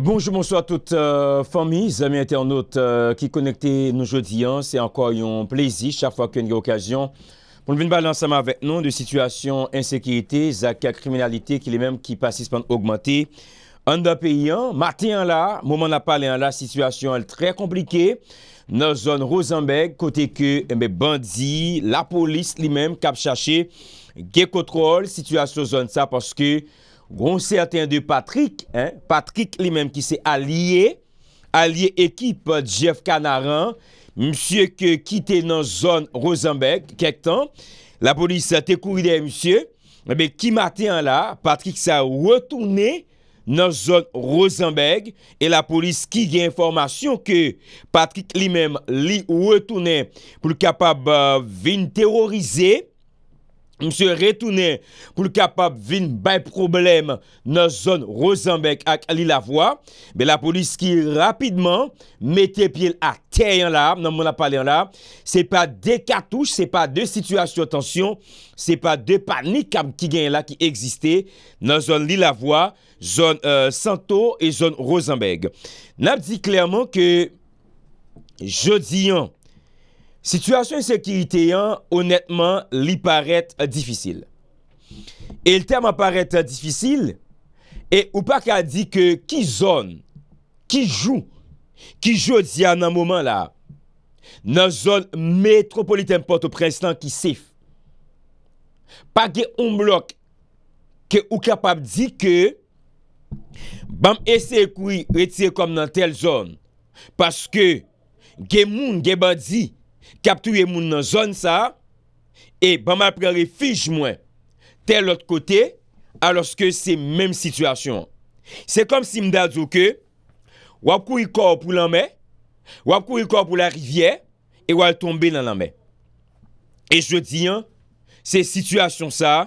Bonjou monswa tout euh, fami, zami internet ki euh, konekte nou jodi an, se an kwa yon plezi, chak fwa kwenye okasyon. Pon ven balansan ma vek nou de situasyon ensekirite, zak ya kriminalite ki li menm ki pasispan augmante. An da pe yon, mati an la, mouman ap pale an la, situasyon el tre komplike, nan zon rosenbeg, kote ke eh mbe bandi, la polis li menm kap chache, ge kontrol, situasyon zon sa paske, Gon certain de Patrick, Patrick li menm ki se alye, alye ekip Jeff Canaran, msye ke kite nan zon Rozenberg kek tan, la polis te kou ide msye, be ki maten la, Patrick se a wetounen nan zon Rozenberg, e la polis ki gen informasyon ke Patrick li menm li wetounen pou kapab euh, vin terorize, Mse retounen pou l kapap vin bay problem nan zon Rosanbeck ak li la voa, be la polis ki rapidman mette pil ak tey an la, nan moun ap pale an la, se pa de katouche, se pa de situasyon tansyon, se pa de panikab ki gen la ki egziste nan zon li la voa, zon euh, Santo e zon Rosanbeck. N ap di klerman ke jodi an, Situasyon sekirite yon, honetman, li paret difisil. E l term aparete difisil, e ou pa ka di ke ki zon, ki jou, ki jou di an an mouman la, nan zon metropolitem porto prenslan ki sif. Pa ge ou mblok, ke ou kapap di ke, bam ese koui reti kom nan tel zon, paske ge moun, ge badi, kaptouye moun nan zon sa, e ba ma prele fij mwen, tel lot kote, aloske se menm situasyon. Se kom si mdadou ke, wap kou yi kor pou lanme, wap kou yi kor pou la rivye, e wal tombe nan lanme. E jodi, se situasyon sa,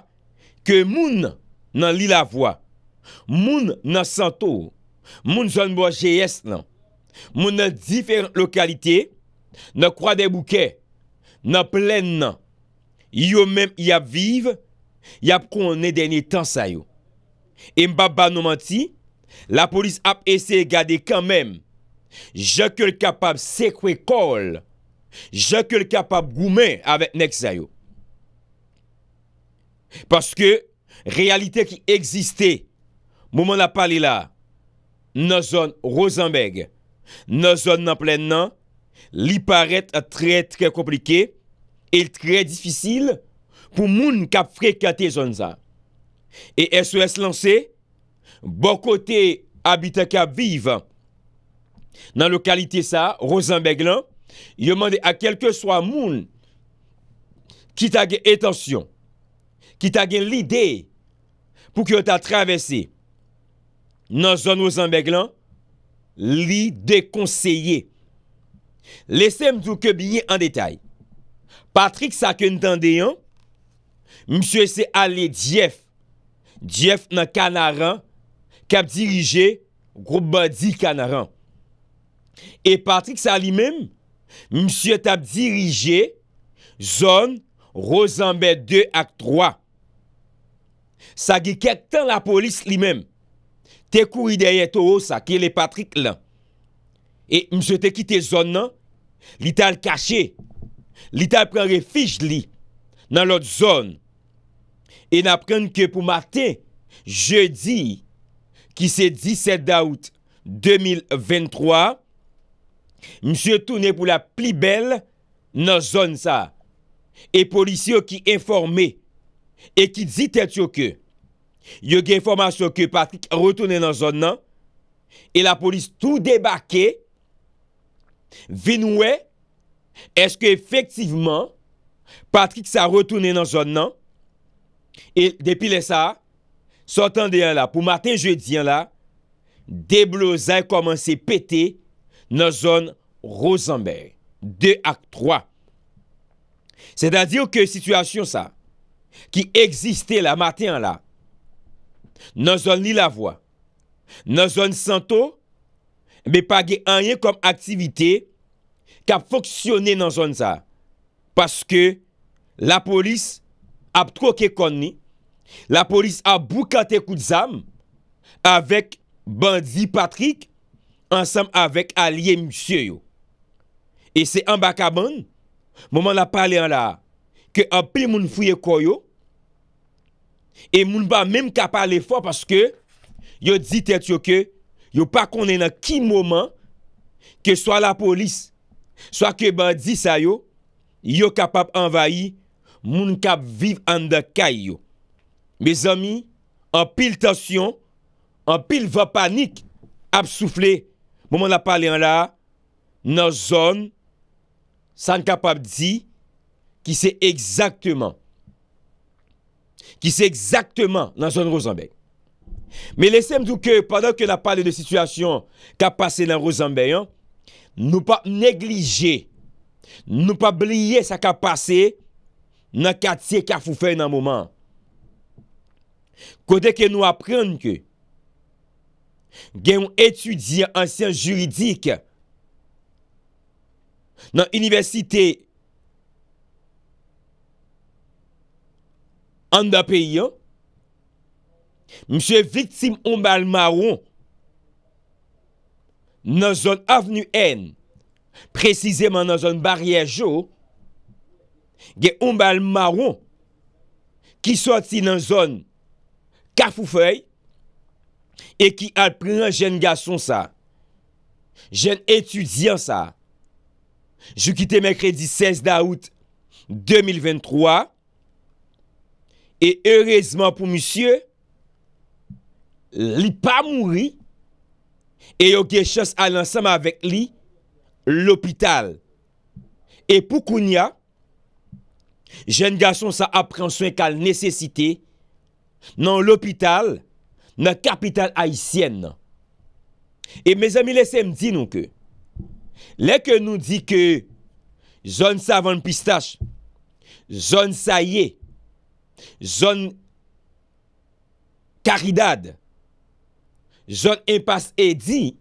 ke moun nan li la vwa, moun nan santo, moun zon boje yes nan, moun nan diferent lokalite, se moun nan li la vwa, nan kwa den bouke, nan plen nan, yo men y ap vive, y ap kon ne dene tan sayo. E mbaba nou manti, la polis ap ese e gade kan men, jake l kapab sekwe kol, jake l kapab goumen avet nek sayo. Paske, realite ki egziste, mouman ap pale la, nan zon Rosembeg, nan zon nan plen nan, li paret a tre tre komplike e tre disfisil pou moun kap frekate zon za. E SOS lanse, bo kote abite kap vive nan lokalite sa, Rozanbeg lan, yo mande a kelke swa moun ki tag etansyon, ki tag lide pou ki yo ta travesse nan zon Rozanbeg lan, li dekonseye Lese mtou ke biye an detay. Patrik sa ke ntande yon, msye se ale dief, dief nan kanaran, kap dirije, groubadi kanaran. E Patrik sa li men, msye tap dirije, zon, rozanbe 2 ak 3. Sa ge ketan la polis li men, te kouri deye to ho sa, ke le Patrik lan. E msye te kite zon nan, Li tal kache, li tal pren refij li nan lot zon e napren ke pou maten jeudi ki se 17 daout 2023 mse toune pou la pli bel nan zon sa e polisi yo ki informe e ki di tel yo ke yo ge informe yo ke Patrick retoune nan zon nan e la polis tou debake Vin wè, eske efektivman Patrick sa retounen nan zon nan E depi lesa Sotan deyan la, pou maten je diyan la De blozay komanse pete Nan zon rosenber De ak 3 Se da diyo ke situasyon sa Ki egziste la, maten la Nan zon li la vwa Nan zon santo be pa ge anyen kom aktivite, ka foksyone nan zon za, paske la polis ap troke konni, la polis ap boukate kout zam, avek bandi Patrick, ansam avek alye msye yo. E se an baka bon, mouman la pale an la, ke api moun fuyekoy yo, e moun ba mèm ka pale fwa, paske yo di tètyo ke, Yo pa konen nan ki moman ke swa la polis, swa ke bandi sa yo, yo kapap envayi moun kap viv an da kay yo. Me zami, an pil tasyon, an pil va panik, ap soufle, moun man la pale an la, nan zon, san kapap di ki se ekzaktman. Ki se ekzaktman nan zon Rozenbeek. Me lese mdou ke, padan ke la pale de sitwasyon ka pase nan Rozanbeyan, nou pa neglije, nou pa blye sa ka pase nan katye ka fufen nan mouman. Kote ke nou apren ke, gen yon etudie ansyen juridik nan universite an da peyi yo, Mse vitim Ombal Maron nan zon avnou en, prezizeman nan zon barriè jo, gen Ombal Maron ki soti nan zon Kafoufei e ki alprenan jen gason sa, jen etudyan sa. Jou kite Mekredi 16 daout 2023 e heurezman pou msye li pa mouri, e yo gen chos alansama avek li, l'opital. E pou koun ya, jen gason sa aprenswen kal nesesite nan l'opital nan kapital haisyen nan. E me zami lesem di nou ke, le ke nou di ke zon savan pistache, zon saye, zon karidad, zon impas edi,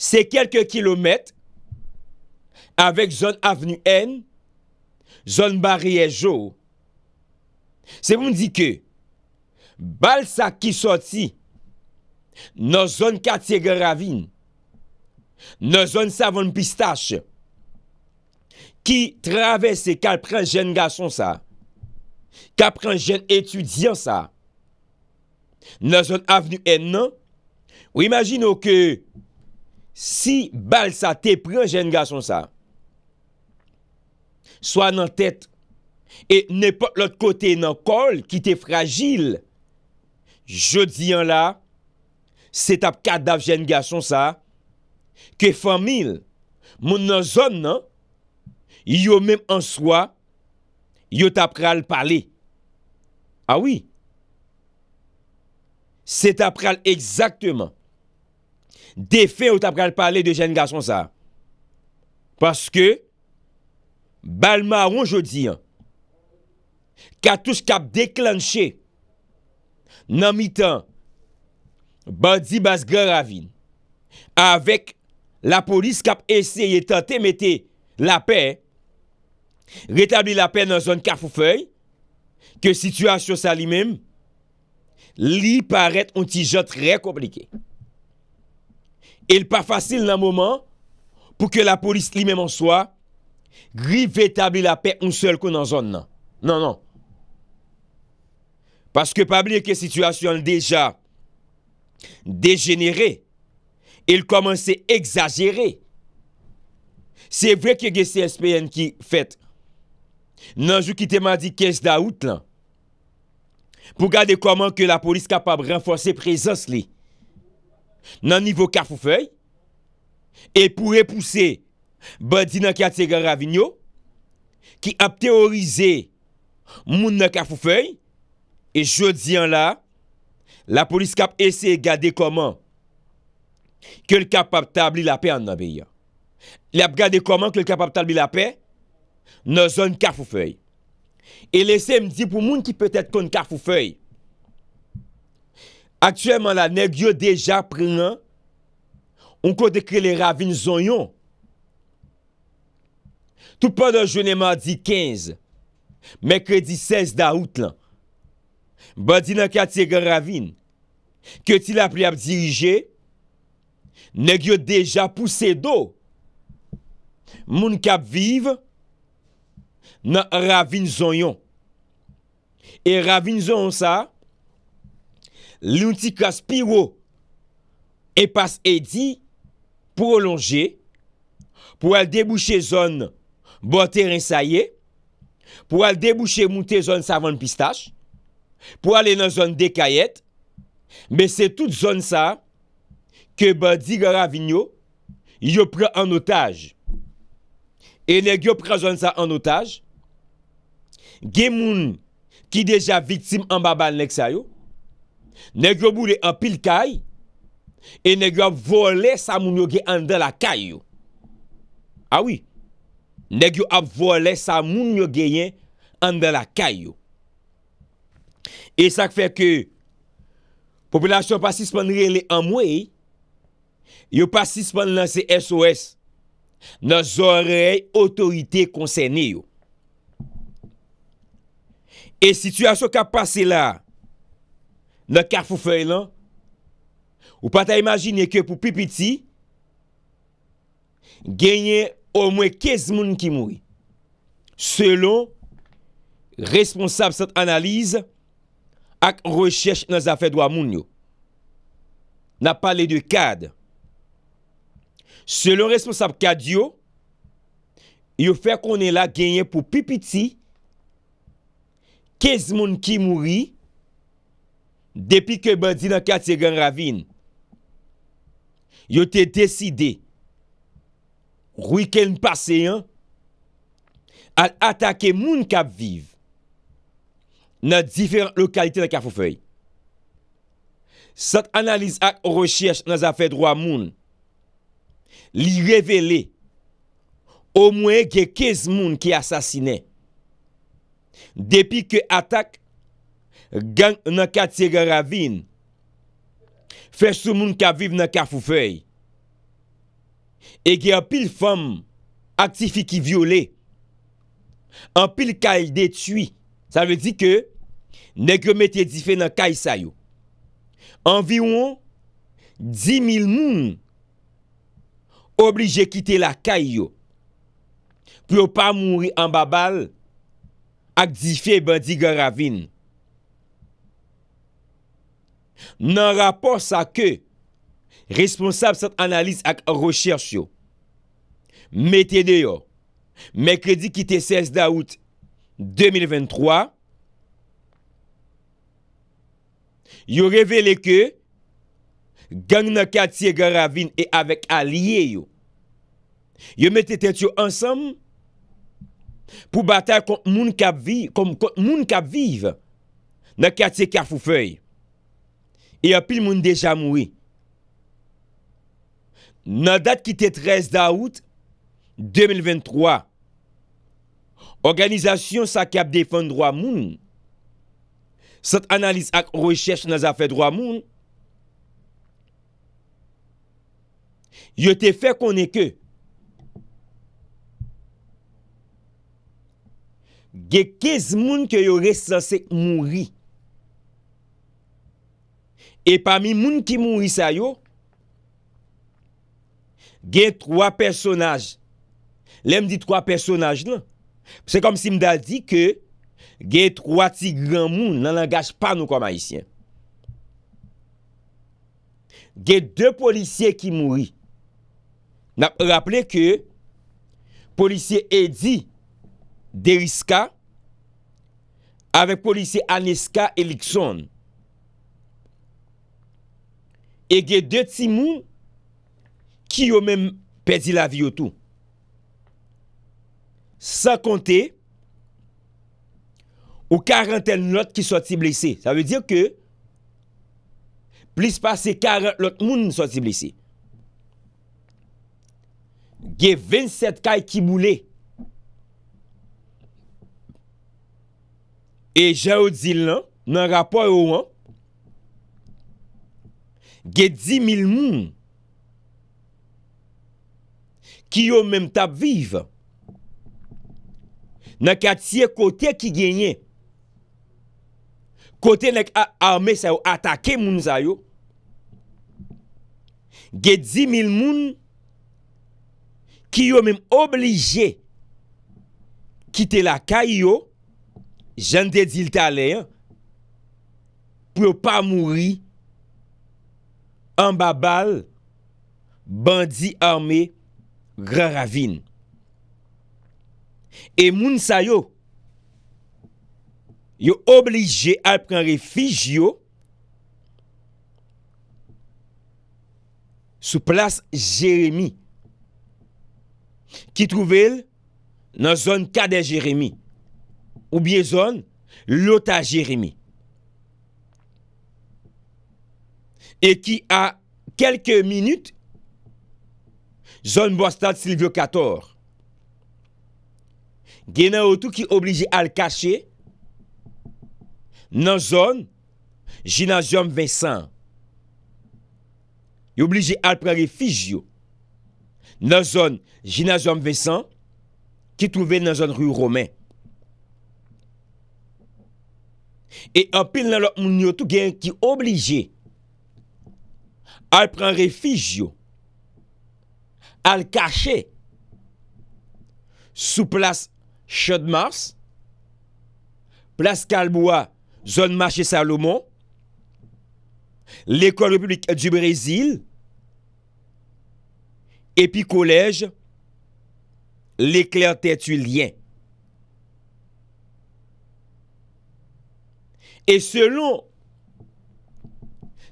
se kelke kilomet, avek zon avenu N, zon bari e jo, se moun di ke, bal sa ki soti, nan zon katye gravine, nan zon savon pistache, ki traves se kalpren jen gason sa, kalpren jen etudyan sa, Nou zon avnou en nan, ou imajino ke si bal sa te pre jen gason sa. So anan tet, e ne pot lot kote anan kol ki te fragil. Je diyan la, se tap kadav jen gason sa, ke famil. Moun nou zon nan, yo men ansoa, yo tap kral pale. A ah wii. Se ta pral ekzakteman. De fe ou ta pral pale de jen gason sa. Paske. Balmaron jodi an. Katous kap deklanshe. Nan mi tan. Bandi bas gra ravine. Avèk la polis kap eseye tante mette la pe. Retabli la pe nan zon kafou fey. Ke situasyon sa li mèm. li paret un tijot re komplike. El pa fasil nan moman pou ke la polis li menman swa gri ve tabli la pe un sol kon nan zon nan. Nan nan. Paske pa bli ke situasyon deja degenere el komanse exagere. Se vre ke ge CSPN ki fet nan jou ki te ma di kes da out lan. pou gade koman ke la polis kapab renfose prezons li nan nivou kafou fey, e pou repouse badi nan kategan ravinyo ki ap teorize moun nan kafou fey, e jodi an la, la polis kap ese gade koman ke l kapab tabli la pey an nan beyan. Le ap gade koman ke l kapab tabli la pey nan zon kafou fey, E lese mdi pou moun ki petet kon ka fou fey. Aktuèman la, neg yo deja prenen, on ko dekre le ravine zon yon. Tou pa nan jounen mardi 15, mekredi 16 da out lan, badi nan ka tsegen ravine, kyo ti la pri ap dirije, neg yo deja pousse do. Moun kap vive, nan ravin zon yon. E ravin zon yon sa, loun ti kaspi wou, e pas e di, prolonje, pou al debouche zon, bo teren sa ye, pou al debouche mouti zon savan pistache, pou al ena zon dekayet, me se tout zon sa, ke ba diga ravin yo, yo pre an otaj. E le yo pre zon sa an otaj, Gye moun ki deja vitim an babal nek sa yo, negyo mou de an pil kay, e negyo ap vole sa moun yo gey an de la kay yo. Awi, ah negyo ap vole sa moun yo geyen an de la kay yo. E sak fe ke, popolasyon pasispan re le an mwe, yo pasispan lan se SOS nan zorey otorite konsene yo. E situasyon ka pase la, nan karfou fey lan, ou pa ta imagine ke pou pipiti, genye ou mwen kez moun ki moui. Selon responsab sent analize, ak recheche nan zafèdwa moun yo. Na pale de kad. Selon responsab kad yo, yo fe konen la genye pou pipiti, Kez moun ki mouri, depi ke bandi nan kati gen ravine, yote deside, rwi ken paseyan, al atake moun kap viv, nan diferant lokalite nan kafou fey. Sat analize ak rechers nan zafèdwa moun, li revele, o mwenye ge kez moun ki asasiney, Depi ke atak, gang nan ka tsega ravine, fes sou moun ka viv nan ka fufey, e ge apil fom, aktifi ki viole, apil kay detui, sa ve di ke, negre metye dife nan kay sayo. Anviwon, di mil moun, oblije kite la kay yo, pou yo pa mouri an babal, ak difye bandi gara vin, nan rapor sa ke, responsab sat analis ak recherche yo, metede yo, Mekredi ki te 16 daout, 2023, yo revele ke, gang na katye gara vin, e avek a liye yo, yo metete yo ansam, pou batal kon moun kap vive nan kat se kafou fey. E apil moun deja moui. Nan dat ki te trez da out, 2023, organizasyon sa kap defen drwa moun, sat analiz ak rechèche nan zafè drwa moun, yote fe konen ke ge kez moun ke yo res san se mouri. E pa mi moun ki mouri sa yo, ge troa personaj. Le m di troa personaj lan. Se kom si m dal di ke, ge troa ti gran moun nan langaj pa nou kon maisyen. Ge de polisye ki mouri. Na raple ke, polisye e di, Deriska avek polisi Aniska Elikson e ge de ti moun ki yo men pedi la vi yo tou. San konte ou karenten lot ki soti blise. Sa ve diyo ke plis pase karenten lot moun soti blise. Ge 27 kay ki moun e Eja ou dil nan, nan rapor ou an, ge di mil moun, ki yo men tap viv, nan katye kote ki genye, kote nek ame se yo, atake moun zayo, ge di mil moun, ki yo men oblije, ki te la kay yo, Jan dedil taler pou yo pa mouri an babal bandi arme Gran Ravine. E moun sa yo yo oblije apren refij yo sou plas Jeremie ki trouvel nan zon kade Jeremie. Ou biye zon louta Jeremie. E ki a kelke minut, zon bwastad Silvio Kator. Genan ou tou ki oblije al kache, nan zon jinajom Vessan. Yo oblije al pre refijyo. Nan zon jinajom Vessan, ki touve nan zon rou Romèn. E apil nan lak moun yo tou gen ki oblije, al pren refij yo, al kache sou plas Chodmars, plas Kalboua, zon Marche Salomon, l'Ecole Republique du Brésil, epi kolèj, l'Eclair Tertulien. E selon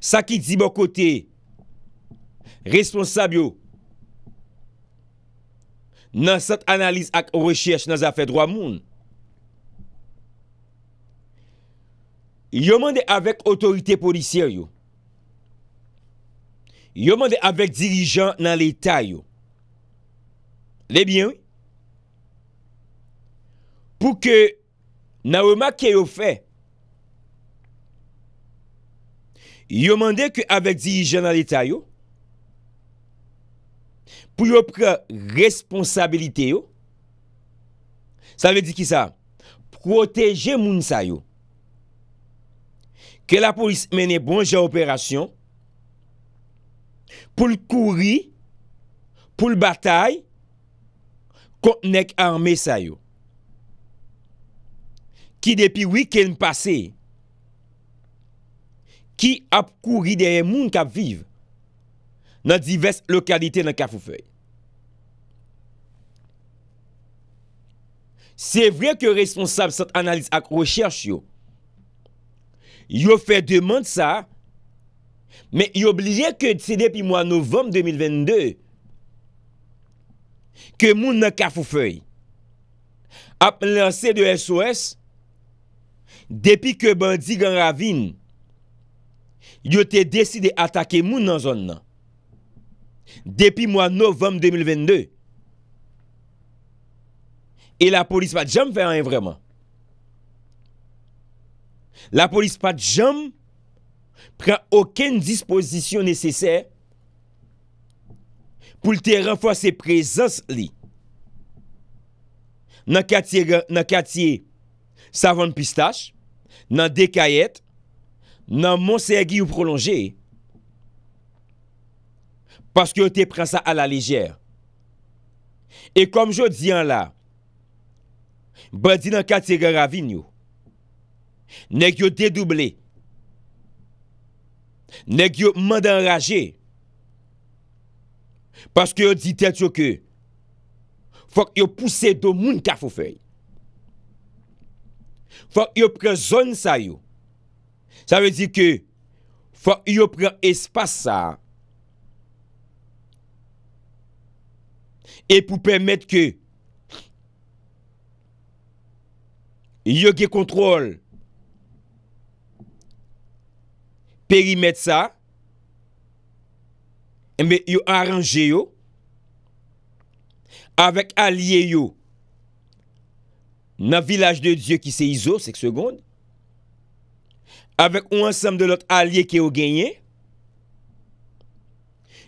sa ki di bo kote responsab yo nan sat analiz ak rechers nan zafè drwa moun, yo mande avèk otorite polisyè yo, yo mande avèk dirijan nan l'Etat yo, lebyen, yo mande avèk dirijan nan l'Etat yo, pou ke nan wè makè yo fè, yo mande ke avek di jenalita yo, pou yo pre responsabilite yo, sa ve di ki sa, proteje moun sa yo, ke la polis mene bonja operasyon, pou l kouri, pou l batay, kontenek arme sa yo. Ki depi wikilm pase, ki ap kouri deye moun kap viv nan divers lokalite nan kafou fey. Se vre ke responsab sat analiz ak recherche yo, yo fe deman sa, men yo blije ke tse depi moun novem 2022 ke moun nan kafou fey ap lanse de SOS depi ke bandi gan ravine Yo te desi de atake moun nan zon nan. Depi mwa novem 2022. E la polis pa jam fe an vreman. La polis pa jam pre aoken disposisyon neseser. Poul te refwase prezans li. Nan katiye savon pistache. Nan dekayet. nan monser gi yon prolonje, paske yon te pren sa ala lejere. E kom jyo diyan la, badi nan katire ravinyo, neg yon dedouble, neg yon mandan raje, paske yon di ten chokyo, fok yon puse do moun kafo fey. Fok yon prezon sa yon, Sa ve di ke fa yo pre espasa e pou pwemet ke yo ge kontrol perimet sa. Eme eh yo aranje yo. Avek a liye yo nan vilaj de Diyo ki se izo sek segondi. avèk ou ansem de lot alye ki ou genye,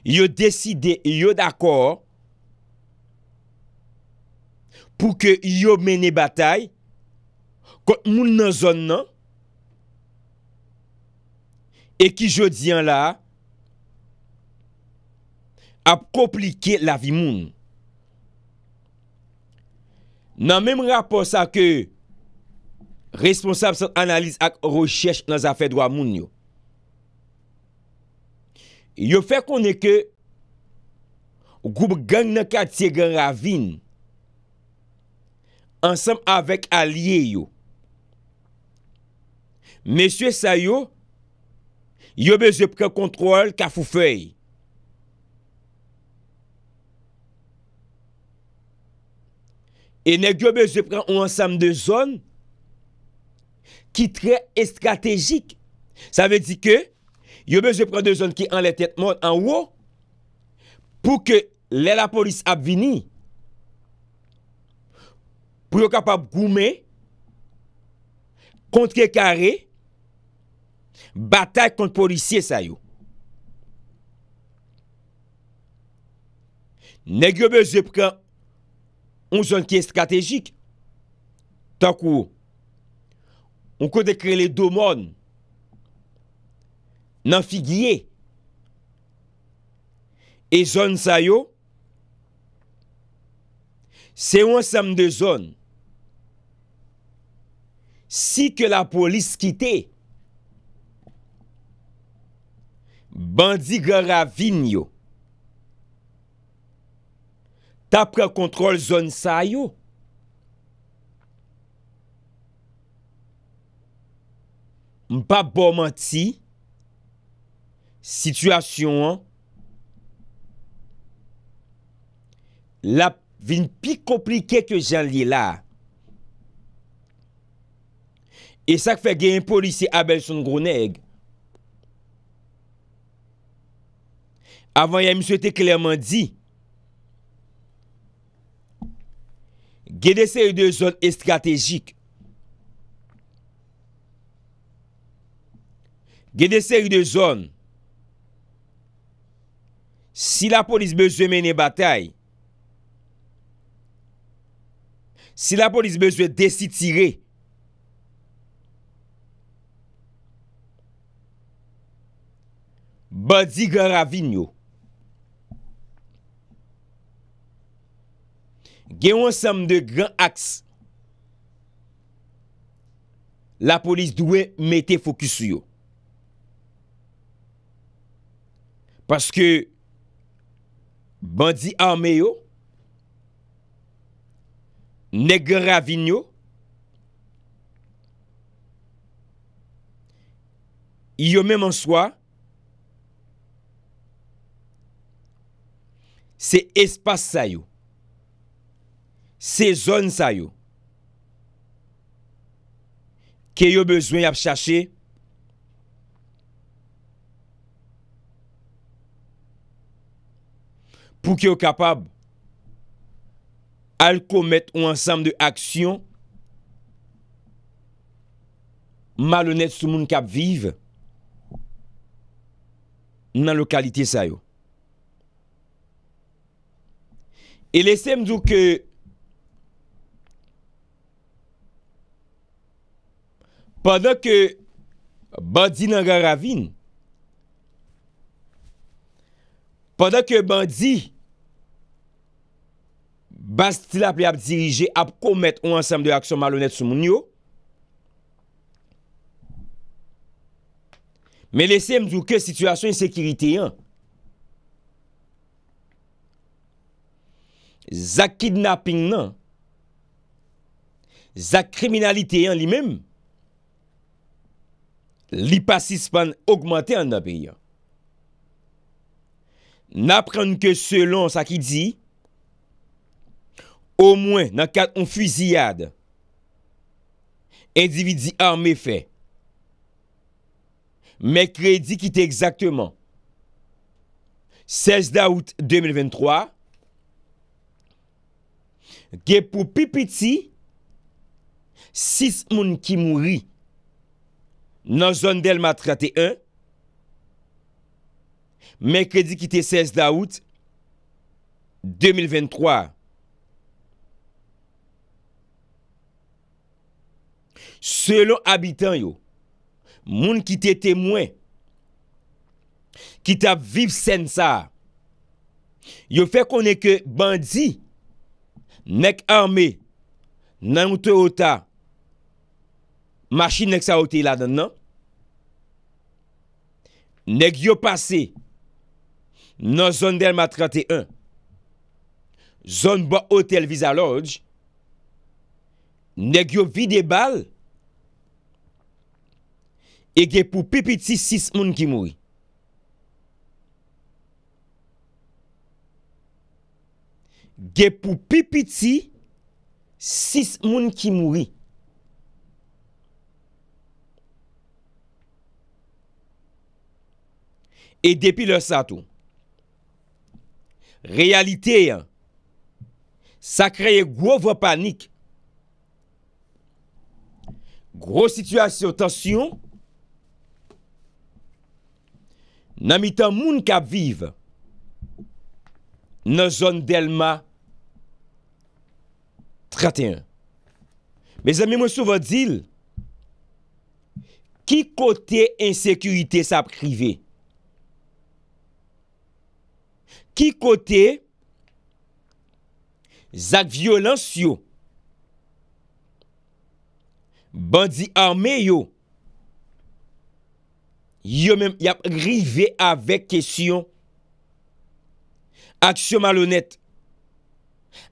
yo deside, yo d'akor, pou ke yo mene batay, kot moun nan zon nan, e ki jodian la, ap komplike la vi moun. Nan menm rapor sa ke, responsab sent analize ak rechèche nan zafè dwa moun yo. Yo fè konè ke, goup gang nan katiye gen ravine, ansam avèk alye yo. Mèsyè sa yo, yo bezè pren kontrol ka fou fèy. E nèk yo bezè pren ou ansam de zon, ki tre estratejik. Sa ve di ke, yo be ze pren de zon ki an letet moun an wou, pou ke lè la polis ap vini, pou yo kapap goume, kontre kare, batak kontre polisye sa yo. Ne yo be ze pren, ou zon ki estratejik, tak wou, On kode kre le do mon, nan figye, e zon sa yo, se yon sam de zon, si ke la polis kite, bandi gara vin yo, tapre kontrol zon sa yo, Mpa bom an ti, Sityasyon an, La vin pi komplike ke jen li la, E sak fe gen yon polisi abel son grou neg, Avan yon mse te klerman di, Gede se yon zon estrategik, gen de seri de zon, si la polis bejwe menen batay, si la polis bejwe desi tire, badi gen ravinyo. Gen wansam de gen aks, la polis dwen mette fokusuyo. Paske bandi anme yo, negre avin yo, yo men monswa, se espas sa yo, se zon sa yo, ke yo bezwen ap chache, pou ki yo kapab al komet ou ansam de aksyon malonet sou moun kap vive nan lokalite sa yo. E lesem djou ke pandan ke bandi nan garavine, pandan ke bandi Bas til ap li ap dirije ap koumet ou ansem de aksyon malonet sou moun yo. Me lesem djou ke situasyon yon sekirite yon. Zak kidnapping nan. Zak kriminalite yon li menm. Li pasis pan augmante an ap yon. Na pren ke selon sa ki di... Ou mwen nan kat on fuzi yade. Endividi an me fe. Mè kredi ki te exaktman. 16 daout 2023. Gè pou pipiti. 6 moun ki mouri. Nan zon del ma trate 1. Mè kredi ki te 16 daout. 2023. Selon abitan yo, moun ki te temwen, ki te ap viv sen sa, yo fe konen ke bandi, nek arme nan yon te ota, machin nek sa ote la dan nan, nek yo pase nan zon del mat 31, zon ba hotel visa lodge, nek yo vide bal, E gè pou pipiti 6 moun ki moui. Gè pou pipiti 6 moun ki moui. E depi le satou. Realite yon. Sa kreye gwo vwa panik. Gwo situasyon, tansyon. nan mitan moun kap viv, nan zon del ma, 31. Me zan mi mwen souvan dil, ki kote insekuité sa prive? Ki kote, zak violans yo, bandi arme yo, yo men yap rive avèk kesyon, aksyon malonèt,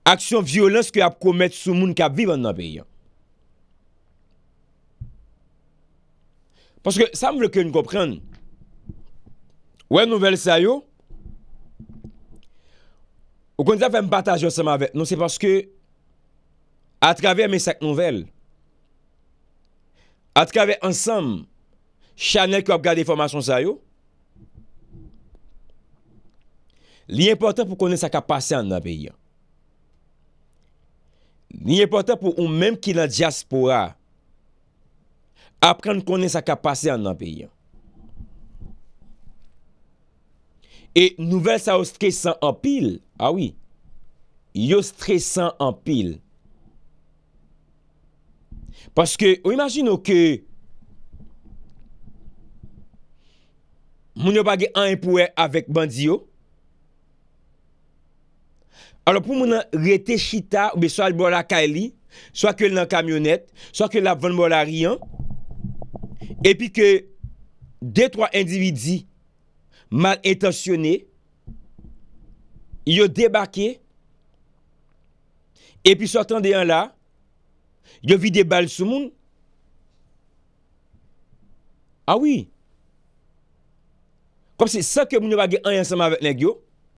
aksyon violèns kè yap komet sou moun kè ap vivan nan pe yon. Paske, sa m vle kè yon kòpren, wè nouvel sa yo, ou kon zafè m pataj yo sa ma vè, nou se paske, atkavè mè sak nouvel, atkavè ansam, chanel ki wap gade formasyon sayo li important pou konen sa kapase an nan beyan li important pou ou menm ki la diaspora apren konen sa kapase an nan beyan e nouvel sa ou stresan an pil yo stresan an pil paske ou imagine ou ke moun yo bagye an e pouè avèk bandiyo, alò pou moun an rete chita, oube swa l bo la kaili, swa ke l nan kamyonet, swa ke l avon bo la riyan, epi ke, dey tro individi, mal etasyonè, yo debakè, epi sotan dey an la, yo vide bal sou moun, a ah wii, Kom se seke mouni wage an yansama vek ne gyop,